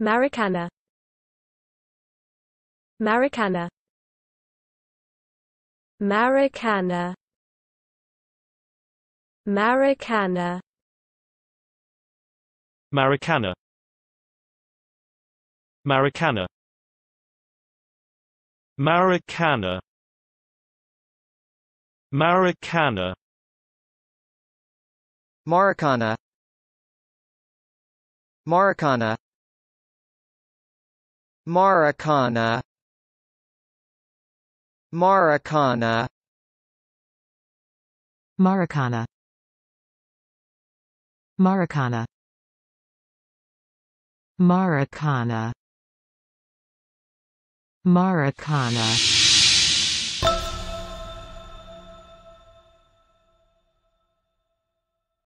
Maracana Maracana Maracana Maracana Maracana Maracana Maracana Maracana Maracana Maracana Maracana Maracana Maracana Maracana Maracana Maracana